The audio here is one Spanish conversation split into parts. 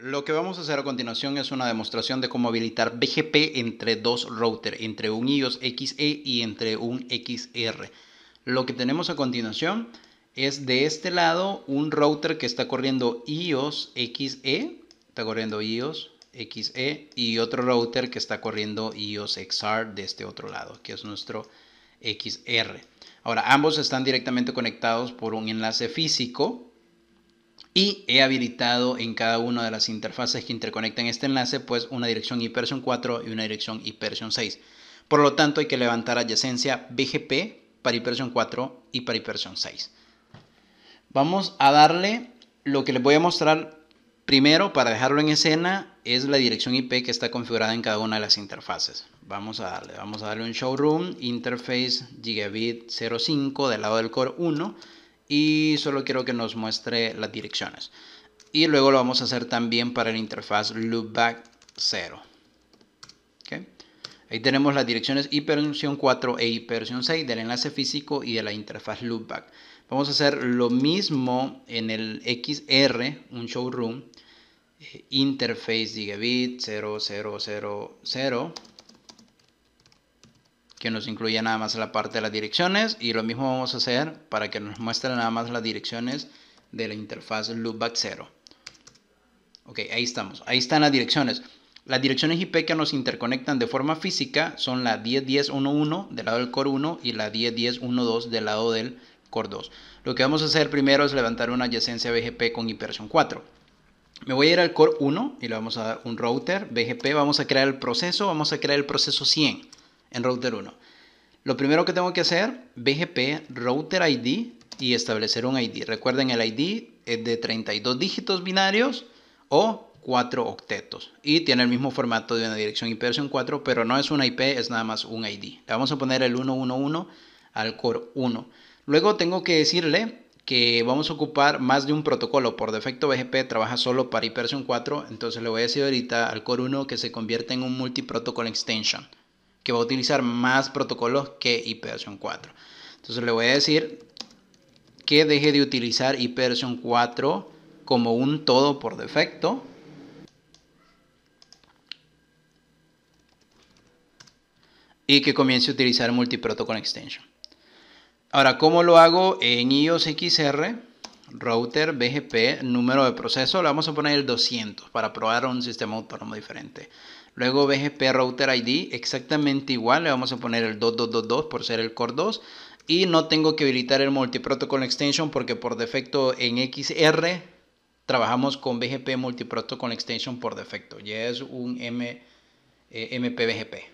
Lo que vamos a hacer a continuación es una demostración de cómo habilitar BGP entre dos routers, entre un IOS XE y entre un XR. Lo que tenemos a continuación es de este lado un router que está corriendo IOS XE, está corriendo IOS XE y otro router que está corriendo IOS XR de este otro lado, que es nuestro XR. Ahora, ambos están directamente conectados por un enlace físico y he habilitado en cada una de las interfaces que interconectan este enlace pues una dirección versión 4 y una dirección IPersion 6. Por lo tanto hay que levantar adyacencia BGP para versión 4 y para versión 6. Vamos a darle lo que les voy a mostrar primero para dejarlo en escena es la dirección IP que está configurada en cada una de las interfaces. Vamos a darle, vamos a darle un showroom interface gigabit 05 del lado del core 1 y solo quiero que nos muestre las direcciones. Y luego lo vamos a hacer también para la interfaz loopback 0. Ahí tenemos las direcciones hiperversión 4 e hiperversión 6 del enlace físico y de la interfaz loopback. Vamos a hacer lo mismo en el XR, un showroom, eh, interface gigabit 0000 que nos incluya nada más la parte de las direcciones y lo mismo vamos a hacer para que nos muestre nada más las direcciones de la interfaz loopback 0 ok ahí estamos ahí están las direcciones las direcciones IP que nos interconectan de forma física son la 10.10.1.1 del lado del core 1 y la 10.10.1.2 del lado del core 2 lo que vamos a hacer primero es levantar una adyacencia BGP con hiperson 4 me voy a ir al core 1 y le vamos a dar un router BGP vamos a crear el proceso vamos a crear el proceso 100 en router 1. Lo primero que tengo que hacer, BGP router ID y establecer un ID. Recuerden, el ID es de 32 dígitos binarios o 4 octetos. Y tiene el mismo formato de una dirección IP 4, pero no es una IP, es nada más un ID. Le vamos a poner el 111 al core 1. Luego tengo que decirle que vamos a ocupar más de un protocolo. Por defecto BGP trabaja solo para IP 4, entonces le voy a decir ahorita al core 1 que se convierte en un multiprotocol extension que va a utilizar más protocolos que IPv4. Entonces le voy a decir que deje de utilizar IPv4 como un todo por defecto. Y que comience a utilizar Multiprotocol Extension. Ahora, ¿cómo lo hago en iOS XR? Router BGP, número de proceso, le vamos a poner el 200 para probar un sistema autónomo diferente. Luego BGP Router ID, exactamente igual, le vamos a poner el 2222 por ser el Core 2. Y no tengo que habilitar el Multiprotocol Extension porque por defecto en XR trabajamos con BGP Multiprotocol Extension por defecto. Ya es un M, eh, MPBGP.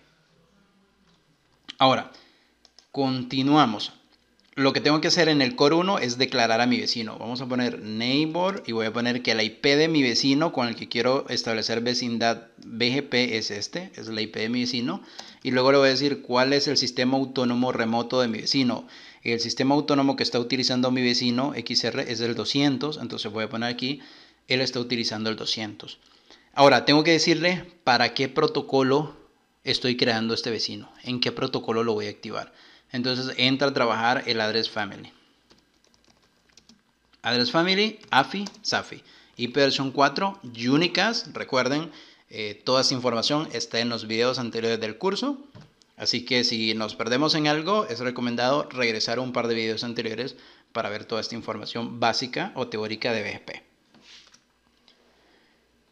Ahora, continuamos lo que tengo que hacer en el core 1 es declarar a mi vecino. Vamos a poner neighbor y voy a poner que la IP de mi vecino con el que quiero establecer vecindad BGP es este, es la IP de mi vecino. Y luego le voy a decir cuál es el sistema autónomo remoto de mi vecino. El sistema autónomo que está utilizando mi vecino XR es el 200, entonces voy a poner aquí, él está utilizando el 200. Ahora, tengo que decirle para qué protocolo estoy creando este vecino, en qué protocolo lo voy a activar. Entonces entra a trabajar el address family. Address family, AFI, SAFI. y versión 4, Unicast. Recuerden, eh, toda esta información está en los videos anteriores del curso. Así que si nos perdemos en algo, es recomendado regresar a un par de videos anteriores para ver toda esta información básica o teórica de BGP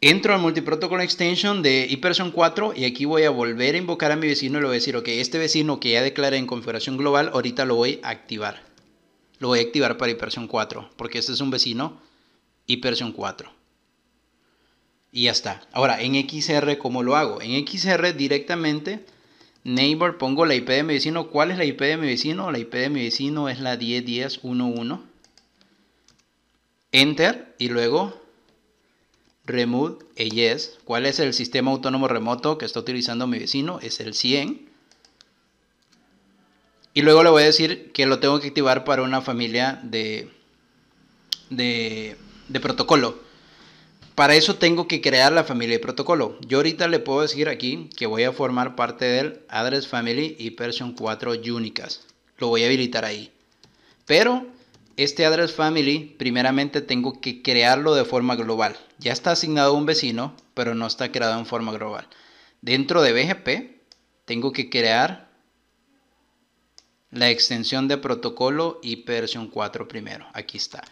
entro al Multiprotocol Extension de iPerson 4 y aquí voy a volver a invocar a mi vecino y le voy a decir, ok, este vecino que ya declaré en configuración global, ahorita lo voy a activar. Lo voy a activar para iPerson 4, porque este es un vecino iPerson 4. Y ya está. Ahora, en XR, ¿cómo lo hago? En XR directamente, neighbor, pongo la IP de mi vecino. ¿Cuál es la IP de mi vecino? La IP de mi vecino es la 101011. Enter y luego Remote Yes. ¿Cuál es el sistema autónomo remoto que está utilizando mi vecino? Es el 100. Y luego le voy a decir que lo tengo que activar para una familia de, de, protocolo. Para eso tengo que crear la familia de protocolo. Yo ahorita le puedo decir aquí que voy a formar parte del Address Family y Version 4 Unicast. Lo voy a habilitar ahí. Pero este address family, primeramente tengo que crearlo de forma global. Ya está asignado a un vecino, pero no está creado en forma global. Dentro de BGP, tengo que crear la extensión de protocolo y versión 4 primero. Aquí está.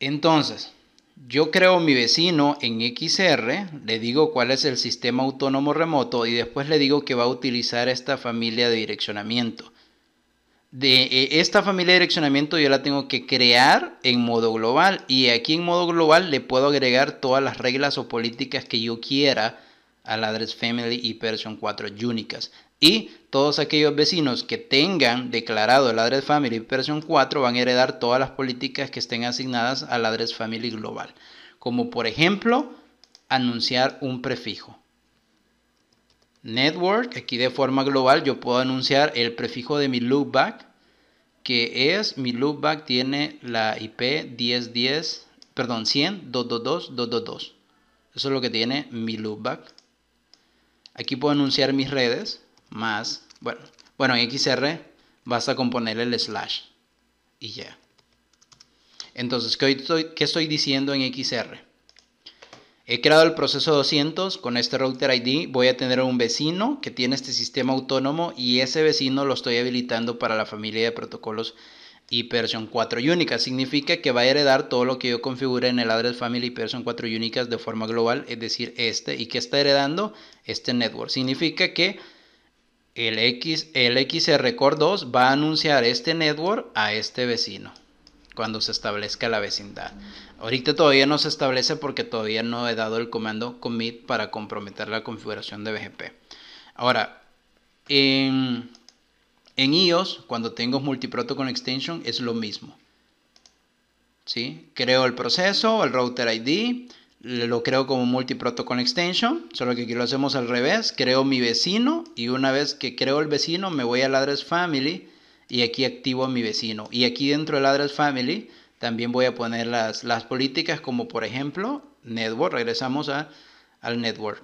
Entonces, yo creo mi vecino en XR, le digo cuál es el sistema autónomo remoto y después le digo que va a utilizar esta familia de direccionamiento de eh, esta familia de direccionamiento yo la tengo que crear en modo global y aquí en modo global le puedo agregar todas las reglas o políticas que yo quiera al address family y version 4 únicas y todos aquellos vecinos que tengan declarado el address family version 4 van a heredar todas las políticas que estén asignadas al address family global como por ejemplo anunciar un prefijo network, aquí de forma global yo puedo anunciar el prefijo de mi loopback que es mi loopback tiene la IP 1010, perdón, 100 222. Eso es lo que tiene mi loopback. Aquí puedo anunciar mis redes más, bueno, bueno, en XR vas a componer el slash y ya. Entonces, ¿qué estoy, ¿qué estoy diciendo en XR? He creado el proceso 200, con este router ID voy a tener un vecino que tiene este sistema autónomo y ese vecino lo estoy habilitando para la familia de protocolos versión 4 única. Significa que va a heredar todo lo que yo configure en el address family ipv 4 Unicast de forma global, es decir, este, y que está heredando este network. Significa que el, X, el 2 va a anunciar este network a este vecino cuando se establezca la vecindad. Ahorita todavía no se establece porque todavía no he dado el comando commit para comprometer la configuración de BGP. Ahora, en, en iOS, cuando tengo multiprotocol extension, es lo mismo. ¿Sí? Creo el proceso, el router ID, lo creo como multiprotocol extension, solo que aquí lo hacemos al revés, creo mi vecino y una vez que creo el vecino me voy al address family y aquí activo a mi vecino. Y aquí dentro del Address Family también voy a poner las, las políticas como por ejemplo network, regresamos a, al network.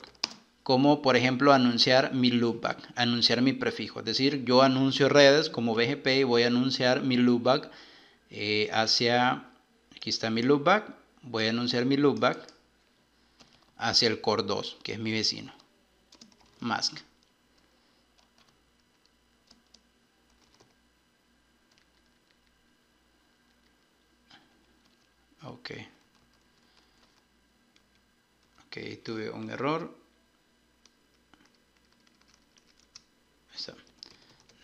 Como por ejemplo anunciar mi loopback, anunciar mi prefijo. Es decir, yo anuncio redes como BGP y voy a anunciar mi loopback eh, hacia, aquí está mi loopback, voy a anunciar mi loopback hacia el core 2, que es mi vecino. Mask. ok tuve un error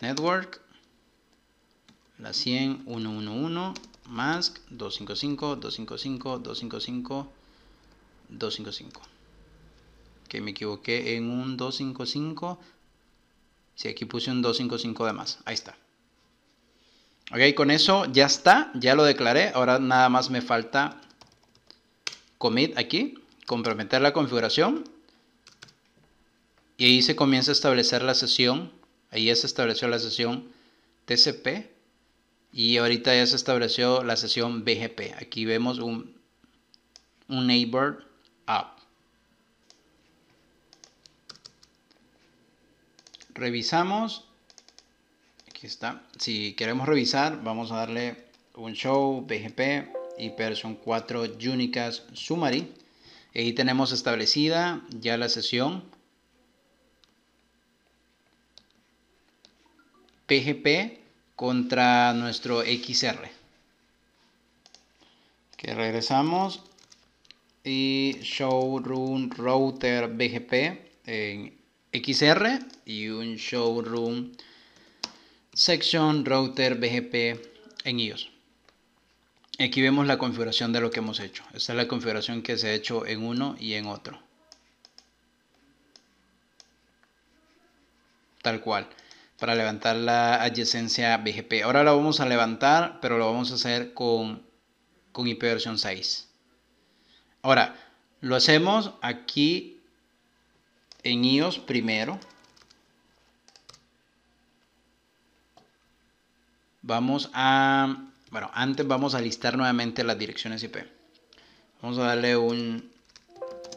network la 100 111 más 255 255 255 255 que me equivoqué en un 255 si aquí puse un 255 de más ahí está Ok, con eso ya está, ya lo declaré. Ahora nada más me falta commit aquí, comprometer la configuración. Y ahí se comienza a establecer la sesión. Ahí ya se estableció la sesión TCP. Y ahorita ya se estableció la sesión BGP. Aquí vemos un, neighbor app. Revisamos Aquí está. Si queremos revisar, vamos a darle un show, bgp y Person 4 Unicast Summary. Ahí tenemos establecida ya la sesión. PGP contra nuestro XR. Que regresamos. Y showroom router BGP en XR y un showroom Section Router BGP en iOS. Aquí vemos la configuración de lo que hemos hecho. Esta es la configuración que se ha hecho en uno y en otro. Tal cual, para levantar la adyacencia BGP. Ahora la vamos a levantar, pero lo vamos a hacer con, con IP versión 6. Ahora, lo hacemos aquí en iOS primero. Vamos a, bueno, antes vamos a listar nuevamente las direcciones IP. Vamos a darle un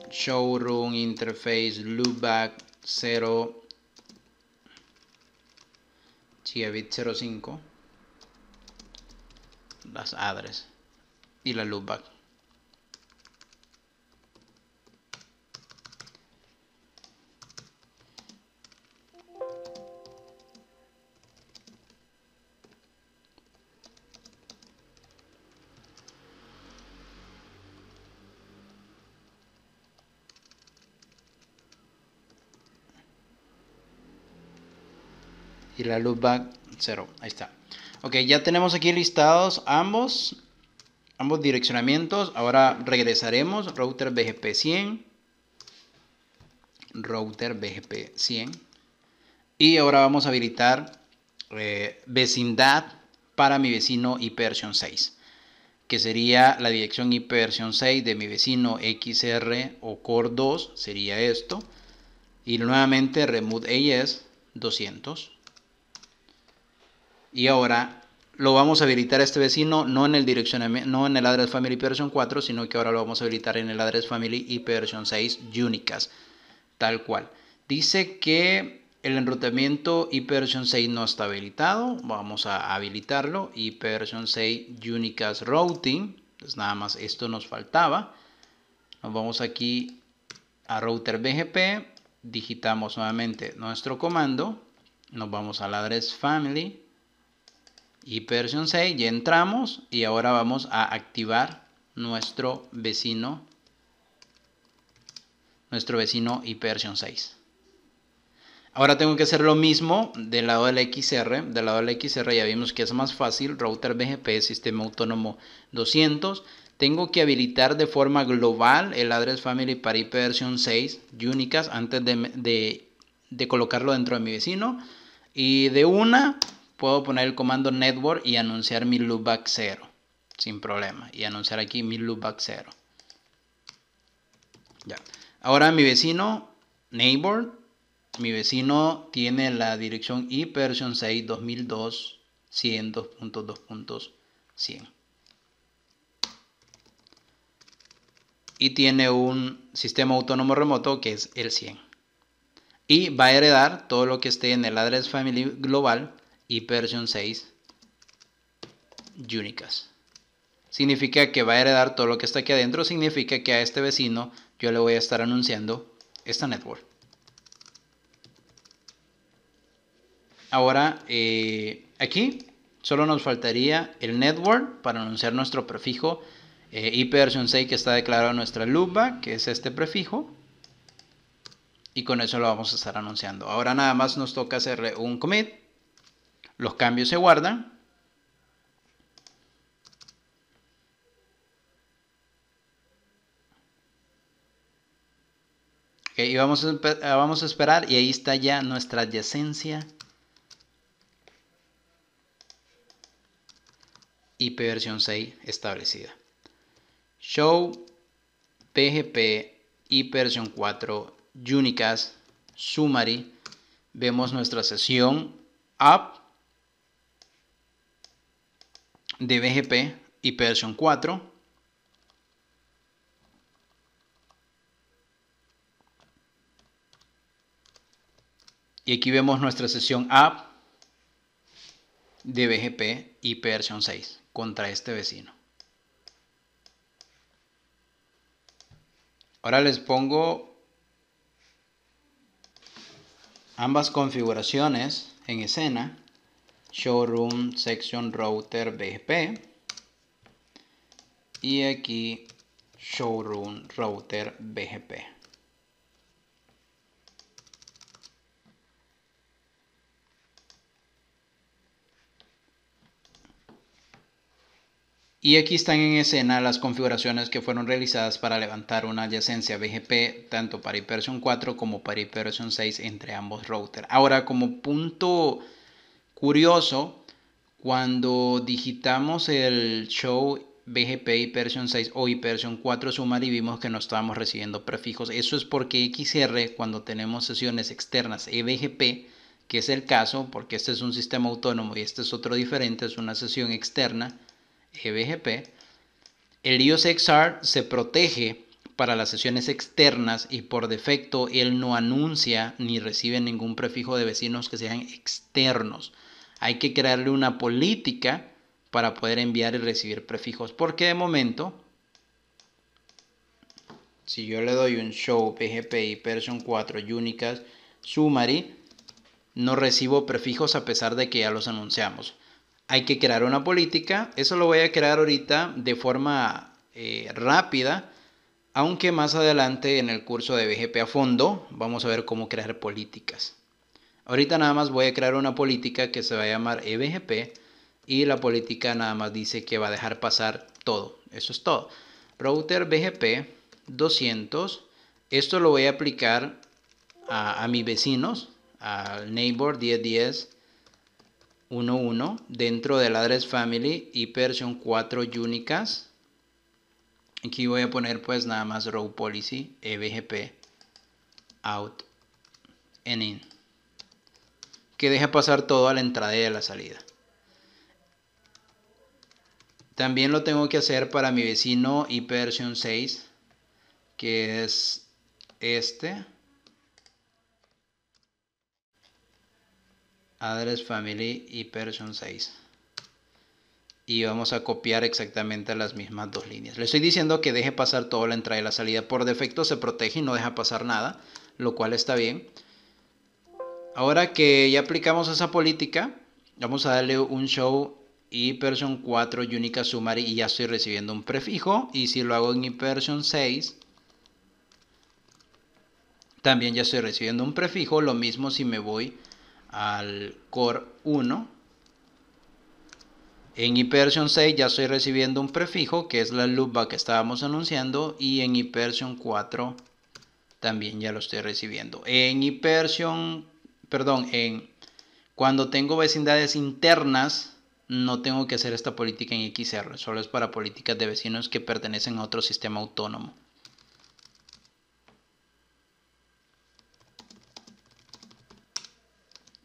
showroom interface loopback 0 gigabit 05 las adres y la loopback la loopback 0. Ahí está. Ok, ya tenemos aquí listados ambos, ambos direccionamientos. Ahora regresaremos, router BGP 100, router BGP 100. Y ahora vamos a habilitar eh, vecindad para mi vecino version 6 que sería la dirección IP 6 de mi vecino XR o Core 2, sería esto. Y nuevamente Remote AES 200. Y ahora lo vamos a habilitar a este vecino no en el direccionamiento, no en el address family versión 4, sino que ahora lo vamos a habilitar en el address family y versión 6 Unicast, tal cual. Dice que el enrutamiento y versión 6 no está habilitado, vamos a habilitarlo, y versión 6 Unicast routing, pues nada más esto nos faltaba. Nos vamos aquí a router BGP, digitamos nuevamente nuestro comando, nos vamos al address family versión 6, ya entramos y ahora vamos a activar nuestro vecino, nuestro vecino versión 6. Ahora tengo que hacer lo mismo del lado del XR. Del lado del XR ya vimos que es más fácil. Router BGP, sistema autónomo 200. Tengo que habilitar de forma global el address family para versión 6 Unicast antes de colocarlo dentro de mi vecino. Y de una puedo poner el comando network y anunciar mi loopback 0 sin problema y anunciar aquí mi loopback 0 ya ahora mi vecino neighbor mi vecino tiene la dirección IP version 6 2002 100 y tiene un sistema autónomo remoto que es el 100 y va a heredar todo lo que esté en el address family global y versión 6 Unicast. Significa que va a heredar todo lo que está aquí adentro. Significa que a este vecino yo le voy a estar anunciando esta network. Ahora, eh, aquí solo nos faltaría el network para anunciar nuestro prefijo eh, 6 que está declarado en nuestra loopback, que es este prefijo. Y con eso lo vamos a estar anunciando. Ahora nada más nos toca hacerle un commit los cambios se guardan. y vamos a, ah, vamos a esperar y ahí está ya nuestra adyacencia IP versión 6 establecida. Show PGP IP versión 4 Unicast Summary. Vemos nuestra sesión app de BGP y versión 4. Y aquí vemos nuestra sesión app de BGP y versión 6 contra este vecino. Ahora les pongo ambas configuraciones en escena showroom section router BGP y aquí showroom router BGP. Y aquí están en escena las configuraciones que fueron realizadas para levantar una adyacencia BGP tanto para versión 4 como para versión 6 entre ambos routers. Ahora como punto Curioso, cuando digitamos el show BGP version 6 o version 4 y vimos que no estábamos recibiendo prefijos. Eso es porque XR, cuando tenemos sesiones externas EBGP, que es el caso, porque este es un sistema autónomo y este es otro diferente, es una sesión externa EBGP, eh, el IOS XR se protege para las sesiones externas y por defecto él no anuncia ni recibe ningún prefijo de vecinos que sean externos. Hay que crearle una política para poder enviar y recibir prefijos. Porque de momento, si yo le doy un show y Person 4 Unicast Summary, no recibo prefijos a pesar de que ya los anunciamos. Hay que crear una política. Eso lo voy a crear ahorita de forma eh, rápida. Aunque más adelante en el curso de BGP a fondo vamos a ver cómo crear políticas. Ahorita nada más voy a crear una política que se va a llamar EBGP y la política nada más dice que va a dejar pasar todo. Eso es todo. Router BGP 200. Esto lo voy a aplicar a, mis vecinos, al neighbor 10.10.1.1 dentro del address family y version 4 unicast. Aquí voy a poner pues nada más row policy ebgp out and in que deja pasar todo a la entrada y a la salida. También lo tengo que hacer para mi vecino versión 6, que es este. Address Family version 6. Y vamos a copiar exactamente las mismas dos líneas. Le estoy diciendo que deje pasar todo a la entrada y la salida. Por defecto se protege y no deja pasar nada, lo cual está bien. Ahora que ya aplicamos esa política, vamos a darle un show person 4 única Summary y ya estoy recibiendo un prefijo. Y si lo hago en Ipersion 6, también ya estoy recibiendo un prefijo. Lo mismo si me voy al Core 1. En IPersion 6 ya estoy recibiendo un prefijo que es la loopback que estábamos anunciando. Y en Ipersion 4 también ya lo estoy recibiendo. En 4 perdón, en cuando tengo vecindades internas, no tengo que hacer esta política en XR, solo es para políticas de vecinos que pertenecen a otro sistema autónomo.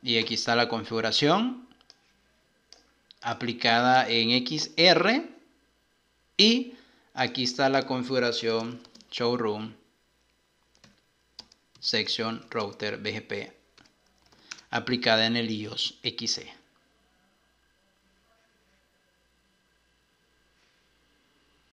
Y aquí está la configuración aplicada en XR y aquí está la configuración showroom section router BGP aplicada en el iOS XE.